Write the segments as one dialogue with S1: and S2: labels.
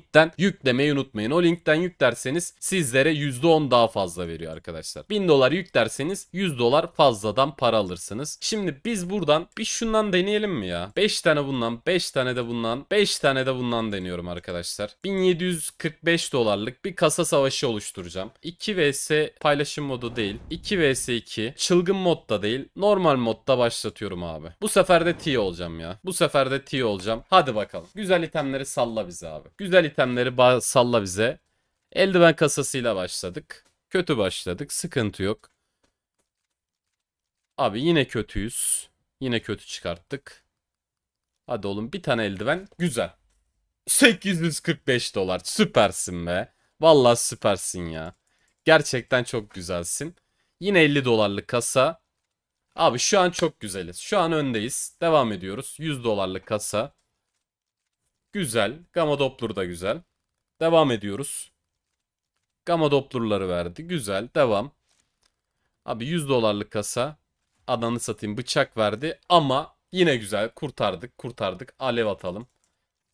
S1: linkten yüklemeyi unutmayın. O linkten yüklerseniz sizlere %10 daha fazla veriyor arkadaşlar. 1000 dolar yüklerseniz 100 dolar fazladan para alırsınız. Şimdi biz buradan bir şundan deneyelim mi ya? 5 tane bundan, 5 tane de bundan, 5 tane de bundan deniyorum arkadaşlar. 1745 dolarlık bir kasa savaşı oluşturacağım. 2 vs paylaşım modu değil. 2 vs 2 çılgın modda değil. Normal modda başlatıyorum abi. Bu sefer de T olacağım ya. Bu sefer de T olacağım. Hadi bakalım. Güzel itemleri salla bize abi. Güzel itemleri salla bize. Eldiven kasasıyla başladık. Kötü başladık. Sıkıntı yok. Abi yine kötüyüz. Yine kötü çıkarttık. Hadi oğlum bir tane eldiven. Güzel. 845 dolar. Süpersin be. Vallahi süpersin ya. Gerçekten çok güzelsin. Yine 50 dolarlık kasa. Abi şu an çok güzeliz. Şu an öndeyiz. Devam ediyoruz. 100 dolarlık kasa. Güzel. Gamma Doppler da güzel. Devam ediyoruz. Gamma Doppler'ları verdi. Güzel. Devam. Abi 100 dolarlık kasa. Adanı satayım. Bıçak verdi. Ama yine güzel. Kurtardık. Kurtardık. Alev atalım.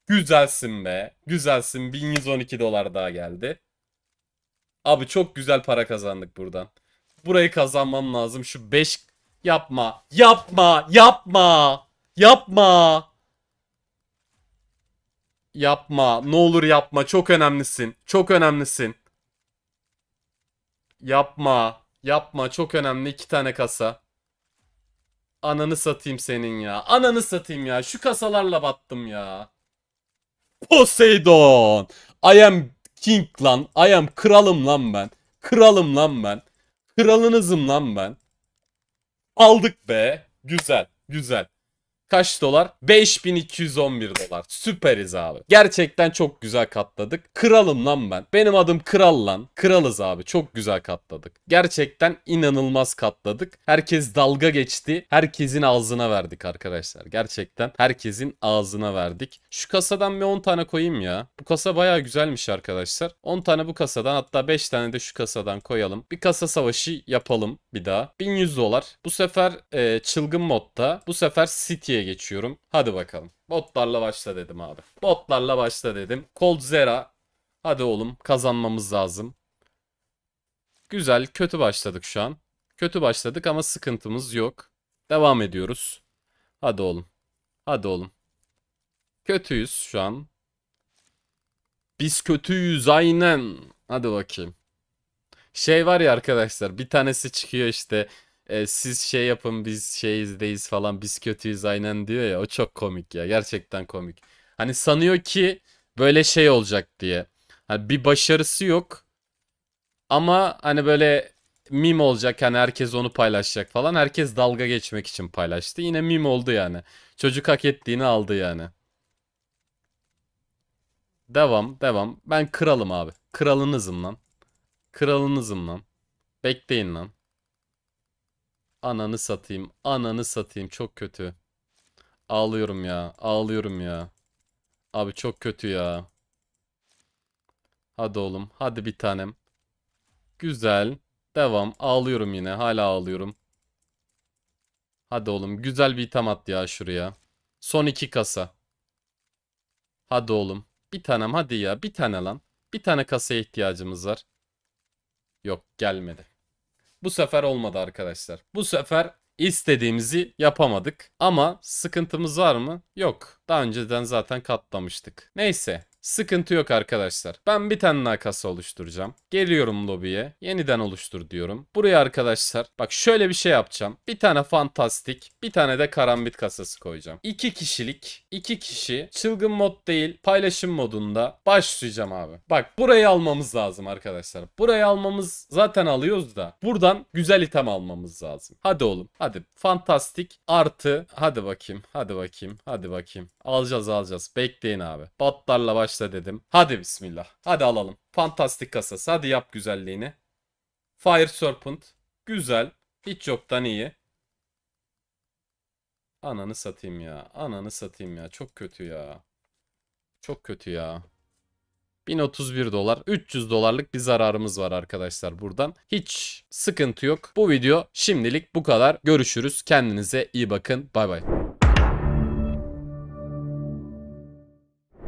S1: Güzelsin be. Güzelsin. 1112 dolar daha geldi. Abi çok güzel para kazandık buradan. Burayı kazanmam lazım. Şu 5 beş... yapma. Yapma. Yapma. Yapma. Yapma. Ne olur yapma. Çok önemlisin. Çok önemlisin. Yapma. Yapma. Çok önemli. İki tane kasa. Ananı satayım senin ya. Ananı satayım ya. Şu kasalarla battım ya. Poseidon. I am king lan. I am kralım lan ben. Kralım lan ben. Kralınızım lan ben. Aldık be. Güzel. Güzel. Kaç dolar? 5211 dolar. Süperiz abi. Gerçekten çok güzel katladık. Kralım lan ben. Benim adım Kral lan. Kralız abi. Çok güzel katladık. Gerçekten inanılmaz katladık. Herkes dalga geçti. Herkesin ağzına verdik arkadaşlar. Gerçekten herkesin ağzına verdik. Şu kasadan bir 10 tane koyayım ya. Bu kasa baya güzelmiş arkadaşlar. 10 tane bu kasadan hatta 5 tane de şu kasadan koyalım. Bir kasa savaşı yapalım bir daha. 1100 dolar. Bu sefer e, çılgın modda. Bu sefer City. Gazi'ye geçiyorum. Hadi bakalım. Botlarla başla dedim abi. Botlarla başla dedim. Cold Zera. Hadi oğlum kazanmamız lazım. Güzel kötü başladık şu an. Kötü başladık ama sıkıntımız yok. Devam ediyoruz. Hadi oğlum. Hadi oğlum. Kötüyüz şu an. Biz kötüyüz aynen. Hadi bakayım. Şey var ya arkadaşlar bir tanesi çıkıyor işte e, siz şey yapın biz şeyiz deyiz falan biz kötüyüz aynen diyor ya o çok komik ya gerçekten komik. Hani sanıyor ki böyle şey olacak diye. Hani bir başarısı yok ama hani böyle mim olacak hani herkes onu paylaşacak falan herkes dalga geçmek için paylaştı yine mim oldu yani. Çocuk hak ettiğini aldı yani. Devam devam ben kralım abi kralınızım lan. Kralınızım lan. Bekleyin lan. Ananı satayım. Ananı satayım. Çok kötü. Ağlıyorum ya. Ağlıyorum ya. Abi çok kötü ya. Hadi oğlum. Hadi bir tanem. Güzel. Devam. Ağlıyorum yine. Hala ağlıyorum. Hadi oğlum. Güzel bir item at ya şuraya. Son iki kasa. Hadi oğlum. Bir tanem hadi ya. Bir tane lan. Bir tane kasaya ihtiyacımız var. Yok gelmedi. Bu sefer olmadı arkadaşlar. Bu sefer istediğimizi yapamadık. Ama sıkıntımız var mı? Yok. Daha önceden zaten katlamıştık. Neyse Sıkıntı yok arkadaşlar. Ben bir tane daha kasa oluşturacağım. Geliyorum lobiye. Yeniden oluştur diyorum. Buraya arkadaşlar bak şöyle bir şey yapacağım. Bir tane fantastik, bir tane de karambit kasası koyacağım. İki kişilik, iki kişi çılgın mod değil paylaşım modunda başlayacağım abi. Bak burayı almamız lazım arkadaşlar. Burayı almamız zaten alıyoruz da buradan güzel item almamız lazım. Hadi oğlum hadi fantastik artı hadi bakayım hadi bakayım hadi bakayım alacağız alacağız bekleyin abi. Batlarla başlayalım başla dedim. Hadi bismillah. Hadi alalım. Fantastik kasası. Hadi yap güzelliğini. Fire Serpent. Güzel. Hiç yoktan iyi. Ananı satayım ya. Ananı satayım ya. Çok kötü ya. Çok kötü ya. 1031 dolar 300 dolarlık bir zararımız var arkadaşlar buradan. Hiç sıkıntı yok. Bu video şimdilik bu kadar. Görüşürüz. Kendinize iyi bakın. Bay bay.